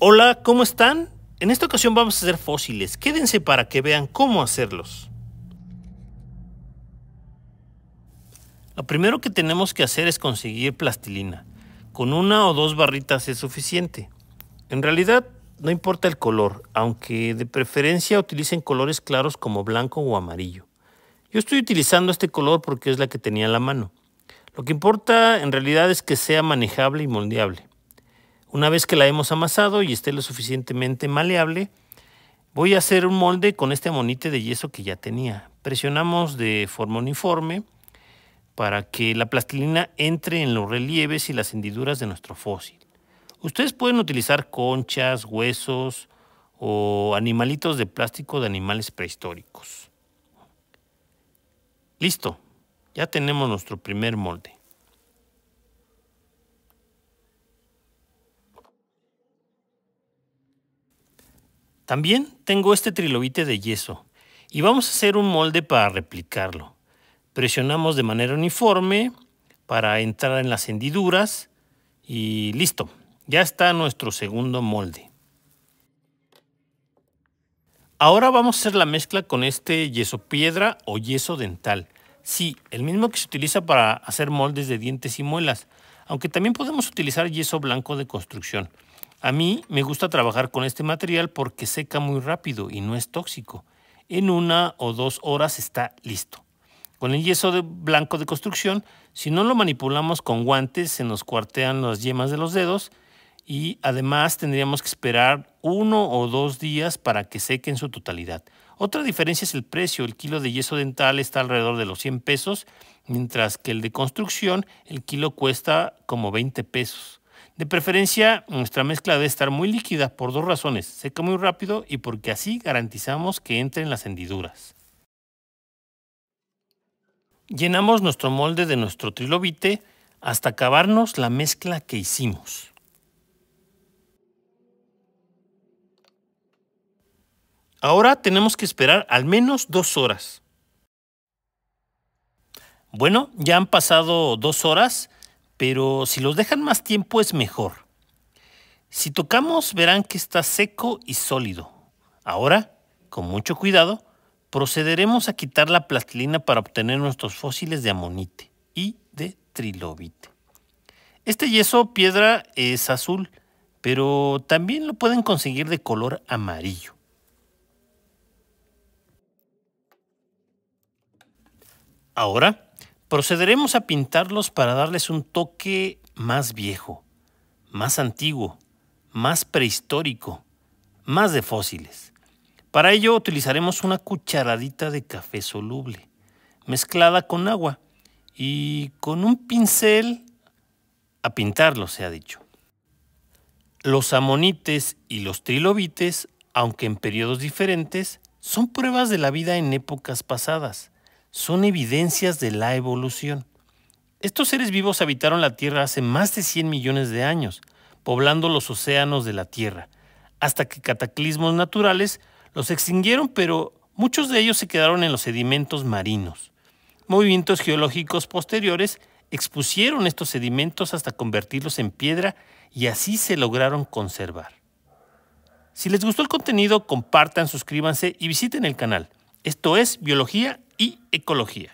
Hola, ¿cómo están? En esta ocasión vamos a hacer fósiles. Quédense para que vean cómo hacerlos. Lo primero que tenemos que hacer es conseguir plastilina. Con una o dos barritas es suficiente. En realidad no importa el color, aunque de preferencia utilicen colores claros como blanco o amarillo. Yo estoy utilizando este color porque es la que tenía en la mano. Lo que importa en realidad es que sea manejable y moldeable. Una vez que la hemos amasado y esté lo suficientemente maleable, voy a hacer un molde con este monite de yeso que ya tenía. Presionamos de forma uniforme para que la plastilina entre en los relieves y las hendiduras de nuestro fósil. Ustedes pueden utilizar conchas, huesos o animalitos de plástico de animales prehistóricos. Listo, ya tenemos nuestro primer molde. También tengo este trilobite de yeso y vamos a hacer un molde para replicarlo. Presionamos de manera uniforme para entrar en las hendiduras y listo, ya está nuestro segundo molde. Ahora vamos a hacer la mezcla con este yeso piedra o yeso dental. Sí, el mismo que se utiliza para hacer moldes de dientes y muelas, aunque también podemos utilizar yeso blanco de construcción. A mí me gusta trabajar con este material porque seca muy rápido y no es tóxico. En una o dos horas está listo. Con el yeso blanco de construcción, si no lo manipulamos con guantes, se nos cuartean las yemas de los dedos y además tendríamos que esperar uno o dos días para que seque en su totalidad. Otra diferencia es el precio. El kilo de yeso dental está alrededor de los 100 pesos, mientras que el de construcción, el kilo cuesta como 20 pesos. De preferencia, nuestra mezcla debe estar muy líquida por dos razones, seca muy rápido y porque así garantizamos que entren las hendiduras. Llenamos nuestro molde de nuestro trilobite hasta acabarnos la mezcla que hicimos. Ahora tenemos que esperar al menos dos horas. Bueno, ya han pasado dos horas pero si los dejan más tiempo es mejor. Si tocamos verán que está seco y sólido. Ahora, con mucho cuidado, procederemos a quitar la plastilina para obtener nuestros fósiles de amonite y de trilobite. Este yeso piedra es azul, pero también lo pueden conseguir de color amarillo. Ahora procederemos a pintarlos para darles un toque más viejo, más antiguo, más prehistórico, más de fósiles. Para ello utilizaremos una cucharadita de café soluble, mezclada con agua, y con un pincel a pintarlo, se ha dicho. Los amonites y los trilobites, aunque en periodos diferentes, son pruebas de la vida en épocas pasadas son evidencias de la evolución. Estos seres vivos habitaron la Tierra hace más de 100 millones de años, poblando los océanos de la Tierra, hasta que cataclismos naturales los extinguieron, pero muchos de ellos se quedaron en los sedimentos marinos. Movimientos geológicos posteriores expusieron estos sedimentos hasta convertirlos en piedra y así se lograron conservar. Si les gustó el contenido, compartan, suscríbanse y visiten el canal. Esto es Biología y ecología.